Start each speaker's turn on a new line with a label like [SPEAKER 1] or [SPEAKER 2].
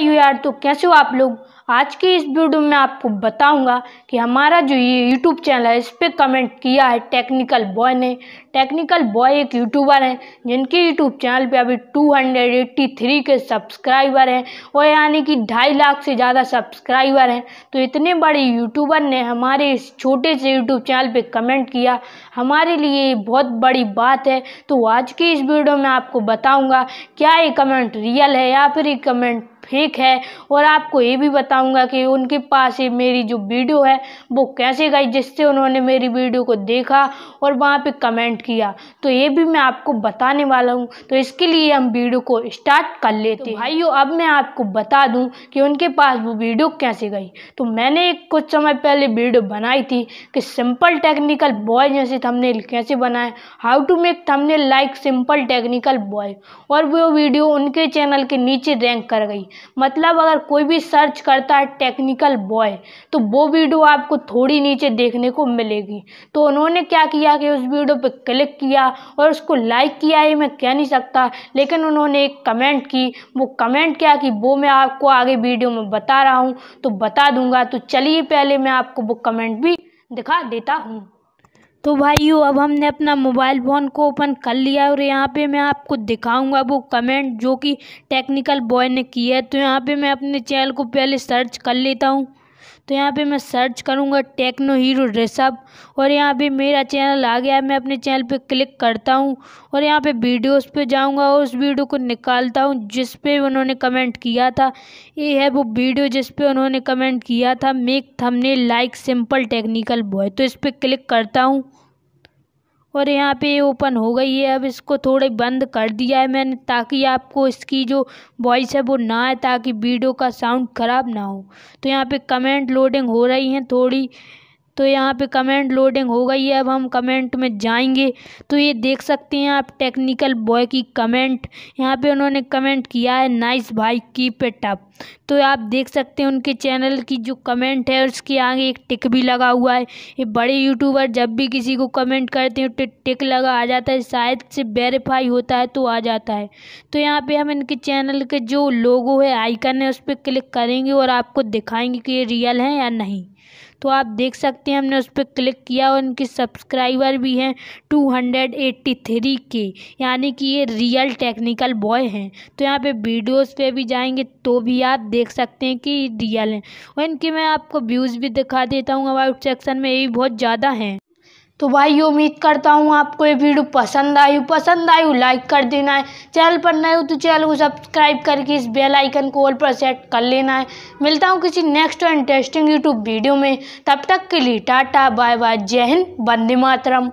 [SPEAKER 1] you यार तो कैसे हो आप लोग आज के इस वीडियो में आपको बताऊंगा कि हमारा जो ये यूट्यूब चैनल है इस पर कमेंट किया है टेक्निकल बॉय ने टेक्निकल बॉय एक यूट्यूबर हैं जिनके यूट्यूब चैनल पे अभी 283 के सब्सक्राइबर हैं और यानी कि ढाई लाख से ज़्यादा सब्सक्राइबर हैं तो इतने बड़े यूट्यूबर ने हमारे इस छोटे से यूट्यूब चैनल पर कमेंट किया हमारे लिए बहुत बड़ी बात है तो आज के इस वीडियो में आपको बताऊँगा क्या ये कमेंट रियल है या फिर ये कमेंट फेक है और आपको ये भी बताऊंगा कि उनके पास ये मेरी जो वीडियो है वो कैसे गई जिससे उन्होंने मेरी वीडियो को देखा और वहाँ पे कमेंट किया तो ये भी मैं आपको बताने वाला हूँ तो इसके लिए हम वीडियो को स्टार्ट कर लेते तो भाइयों अब मैं आपको बता दूँ कि उनके पास वो वीडियो कैसे गई तो मैंने एक कुछ समय पहले वीडियो बनाई थी कि सिंपल टेक्निकल बॉय जैसे थंबनेल कैसे बनाए how to make thumbnail like simple technical boy और वो वीडियो उनके चैनल के नीचे रैंक कर गई मतलब अगर कोई भी सर्च करता है टेक्निकल बॉय तो वो वीडियो आपको थोड़ी नीचे देखने को मिलेगी तो उन्होंने क्या किया कि उस वीडियो पर क्लिक किया और उसको लाइक किया ये मैं कह नहीं सकता लेकिन उन्होंने एक कमेंट की वो कमेंट क्या कि वो मैं आपको आगे वीडियो में बता रहा हूँ तो बता दूंगा तो चलिए पहले मैं आपको वो कमेंट भी दिखा देता हूँ तो भाइयों अब हमने अपना मोबाइल फ़ोन को ओपन कर लिया और यहाँ पे मैं आपको दिखाऊंगा वो कमेंट जो कि टेक्निकल बॉय ने किया है तो यहाँ पे मैं अपने चैनल को पहले सर्च कर लेता हूँ तो यहाँ पे मैं सर्च करूँगा टेक्नो हीरो ऋषभ और यहाँ पे मेरा चैनल आ गया है मैं अपने चैनल पे क्लिक करता हूँ और यहाँ पे वीडियोस पे जाऊँगा और उस वीडियो को निकालता हूँ जिस पे उन्होंने कमेंट किया था ये है वो वीडियो जिस पे उन्होंने कमेंट किया था मेक थमने लाइक सिंपल टेक्निकल बॉय तो इस पर क्लिक करता हूँ और यहाँ पे ओपन हो गई है अब इसको थोड़े बंद कर दिया है मैंने ताकि आपको इसकी जो वॉइस है वो ना आए ताकि वीडियो का साउंड ख़राब ना हो तो यहाँ पे कमेंट लोडिंग हो रही हैं थोड़ी तो यहाँ पे कमेंट लोडिंग हो गई है अब हम कमेंट में जाएंगे तो ये देख सकते हैं आप टेक्निकल बॉय की कमेंट यहाँ पे उन्होंने कमेंट किया है नाइस भाई कीप इट अप तो आप देख सकते हैं उनके चैनल की जो कमेंट है उसके आगे एक टिक भी लगा हुआ है ये बड़े यूट्यूबर जब भी किसी को कमेंट करते हैं टिक तो लगा आ जाता है शायद से वेरीफाई होता है तो आ जाता है तो यहाँ पे हम इनके चैनल के जो लोगो है आइकन है उस पर क्लिक करेंगे और आपको दिखाएंगे कि ये रियल है या नहीं तो आप देख सकते हैं हमने उस पर क्लिक किया और इनके सब्सक्राइबर भी हैं टू हंड्रेड एट्टी थ्री के यानी कि ये रियल टेक्निकल बॉय हैं तो यहाँ पे वीडियोस पे भी जाएंगे तो भी आप देख सकते हैं कि रियल हैं और इनके मैं आपको व्यूज़ भी दिखा देता हूँ अबाउट सेक्शन में ये भी बहुत ज़्यादा हैं तो भाई उम्मीद करता हूँ आपको ये वीडियो पसंद आई हो पसंद आई हो लाइक कर देना है चैनल पर नए हो तो चैनल को सब्सक्राइब करके इस बेल आइकन को ऑल पर सेट कर लेना है मिलता हूँ किसी नेक्स्ट और इंटरेस्टिंग यूट्यूब वीडियो में तब तक के लिए टाटा बाय बाय जय हिंद बंदे मातरम